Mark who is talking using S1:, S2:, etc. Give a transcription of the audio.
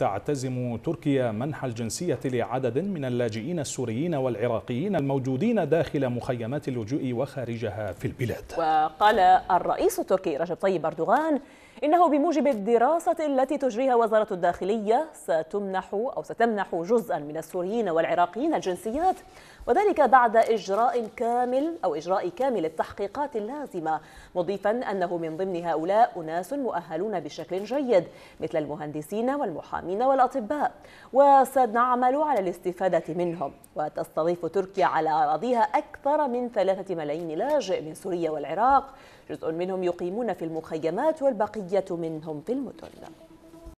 S1: تعتزم تركيا منح الجنسية لعدد من اللاجئين السوريين والعراقيين الموجودين داخل مخيمات اللجوء وخارجها في البلاد
S2: وقال الرئيس التركي رجب طيب أردوغان إنه بموجب الدراسة التي تجريها وزارة الداخلية ستمنح أو ستمنح جزءا من السوريين والعراقيين الجنسيات وذلك بعد إجراء كامل أو إجراء كامل التحقيقات اللازمة مضيفا أنه من ضمن هؤلاء أناس مؤهلون بشكل جيد مثل المهندسين والمحامين المعلمين والأطباء وسنعمل على الاستفادة منهم وتستضيف تركيا على أراضيها أكثر من ثلاثة ملايين لاجئ من سوريا والعراق جزء منهم يقيمون في المخيمات والبقية منهم في المدن